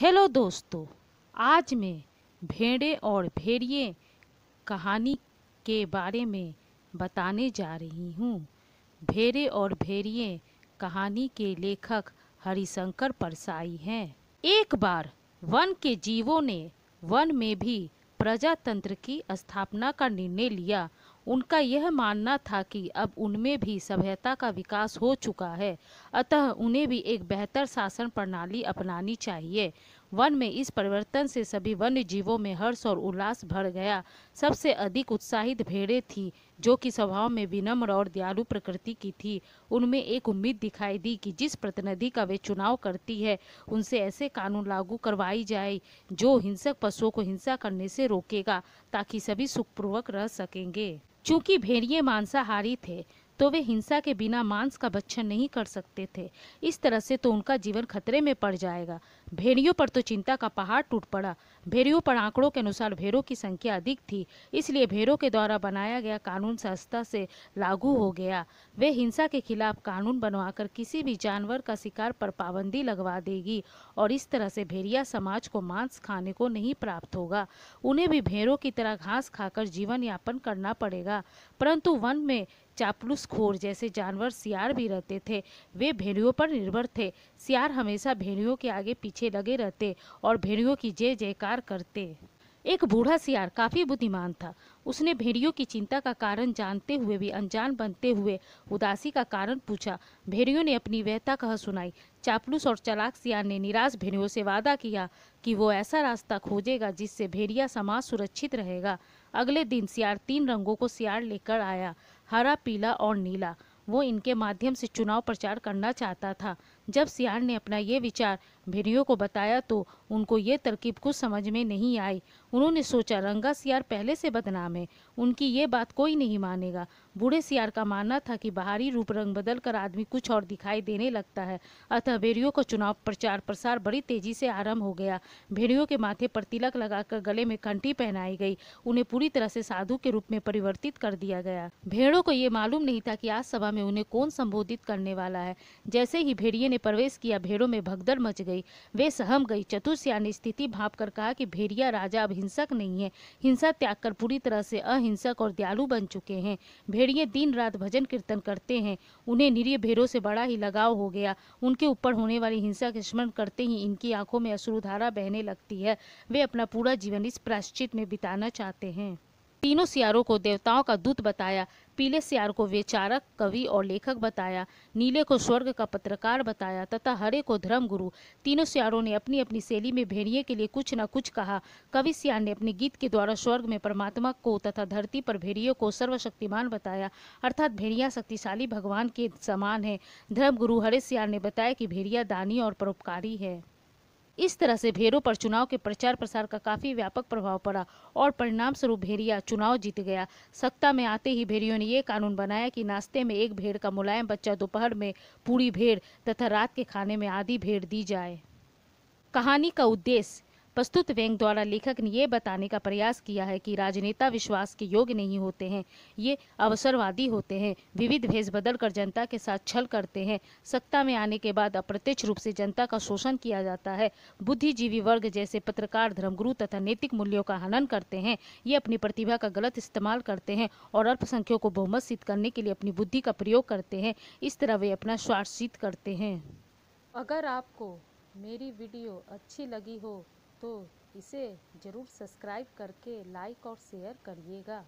hello दोस्तों आज मैं भेड़े और भेड़िए कहानी के बारे में बताने जा रही हूँ भेड़े और भेड़िए कहानी के लेखक हरिशंकर परसाई हैं एक बार वन के जीवों ने वन में भी प्रजातंत्र की स्थापना का निर्णय लिया उनका यह मानना था कि अब उनमें भी सभ्यता का विकास हो चुका है अतः उन्हें भी एक बेहतर शासन प्रणाली अपनानी चाहिए वन में इस परिवर्तन से सभी वन्य जीवों में हर्ष और उल्लास भर गया सबसे अधिक उत्साहित भेड़े थी जो कि स्वभाव में विनम्र और दयालु प्रकृति की थी उनमें एक उम्मीद दिखाई दी कि जिस प्रतिनिधि का वे चुनाव करती है उनसे ऐसे कानून लागू करवाई जाए जो हिंसक पशुओं को हिंसा करने से रोकेगा ताकि सभी सुखपूर्वक रह सकेंगे चूंकि भेड़िए मांसाहारी थे तो वे हिंसा के बिना मांस का भक्षण नहीं कर सकते थे इस तरह से तो उनका जीवन खतरे में पड़ जाएगा भेड़ियों पर तो चिंता का पहाड़ टूट पड़ा भेड़ियों पर आंकड़ों के अनुसार भेड़ों की संख्या अधिक थी इसलिए भेड़ों के द्वारा बनाया गया कानून सस्ता से लागू हो गया वे हिंसा के खिलाफ कानून बनवाकर किसी भी जानवर का शिकार पर पाबंदी लगवा देगी और इस तरह से भेड़िया समाज को मांस खाने को नहीं प्राप्त होगा उन्हें भी भेड़ों की तरह घास खाकर जीवन यापन करना पड़ेगा परंतु वन में चापलूसखोर जैसे जानवर सियार भी रहते थे वे भेड़ियों पर निर्भर थे सियार हमेशा भेड़ियों के आगे पीछे पीछे लगे रहते और भेड़ियों की जय जयकार करते एक बूढ़ा सियार काफी बुद्धिमान था उसने भेड़ियों की चिंता का कारण जानते हुए भी अनजान बनते हुए उदासी का कारण पूछा भेड़ियों ने अपनी व्यथा कह सुनाई चापलूस और चलाक सियार ने निराश भेड़ियों से वादा किया कि वो ऐसा रास्ता खोजेगा जिससे भेड़िया समाज सुरक्षित रहेगा अगले दिन सियार तीन रंगों को सियार लेकर आया हरा पीला और नीला वो इनके माध्यम से चुनाव प्रचार करना चाहता था जब सियान ने अपना ये विचार भेड़ियों को बताया तो उनको ये तरकीब कुछ समझ में नहीं आई उन्होंने सोचा रंगा सियार पहले से बदनाम है उनकी ये बात कोई नहीं मानेगा बूढ़े सियार का मानना था कि बाहरी रूप रंग बदल कर आदमी कुछ और दिखाई देने लगता है अतः भेड़ियों का चुनाव प्रचार प्रसार बड़ी तेजी से आरंभ हो गया भेड़ियों के माथे पर तिलक लगाकर गले में कंठी पहनाई गई उन्हें पूरी तरह से साधु के रूप में परिवर्तित कर दिया गया भेड़ों को ये मालूम नहीं था कि आज सभा में उन्हें कौन संबोधित करने वाला है जैसे ही भेड़िए ने प्रवेश किया भेड़ों में भगदड़ मच गई वे सहम गई चतुर सियार ने स्थिति भाप कर कहा कि भेड़िया राजा अब हिंसक नहीं है हिंसा त्याग कर पूरी तरह से अहिंसक और दयालु बन चुके हैं भेड़िए दिन रात भजन कीर्तन करते हैं उन्हें निरीह भेड़ों से बड़ा ही लगाव हो गया उनके ऊपर होने वाली हिंसा के स्मरण करते ही इनकी आंखों में अश्रुधारा बहने लगती है वे अपना पूरा जीवन इस प्राश्चित में बिताना चाहते हैं तीनों सियारों को देवताओं का दूत बताया पीले सियार को विचारक कवि और लेखक बताया नीले को स्वर्ग का पत्रकार बताया तथा हरे को धर्म गुरु तीनों सियारों ने अपनी अपनी शैली में भेड़िए के लिए कुछ न कुछ कहा कवि सियार ने अपने गीत के द्वारा स्वर्ग में परमात्मा को तथा धरती पर भेड़िए को सर्वशक्तिमान बताया अर्थात भेड़िया शक्तिशाली भगवान के समान है धर्म गुरु हरे सियार ने बताया कि भेड़िया दानी और परोपकारी है इस तरह से भेरों पर चुनाव के प्रचार प्रसार का काफी व्यापक प्रभाव पड़ा और परिणाम स्वरूप भेड़िया चुनाव जीत गया सत्ता में आते ही भेड़ियों ने यह कानून बनाया कि नाश्ते में एक भेड़ का मुलायम बच्चा दोपहर में पूरी भेड़ तथा रात के खाने में आधी भेड़ दी जाए कहानी का उद्देश्य प्रस्तुत व्यंग द्वारा लेखक ने यह बताने का प्रयास किया है कि राजनेता विश्वास के योग्य नहीं होते हैं ये अवसरवादी होते हैं विविध भेज बदल कर जनता के साथ छल करते हैं सत्ता में आने के बाद अप्रत्यक्ष रूप से जनता का शोषण किया जाता है बुद्धिजीवी वर्ग जैसे पत्रकार धर्मगुरु तथा नैतिक मूल्यों का हनन करते हैं ये अपनी प्रतिभा का गलत इस्तेमाल करते हैं और अल्पसंख्यकों को बहुमत सिद्ध करने के लिए अपनी बुद्धि का प्रयोग करते हैं इस तरह वे अपना स्वार्थ सिद्ध करते हैं अगर आपको मेरी वीडियो अच्छी लगी हो तो इसे ज़रूर सब्सक्राइब करके लाइक और शेयर करिएगा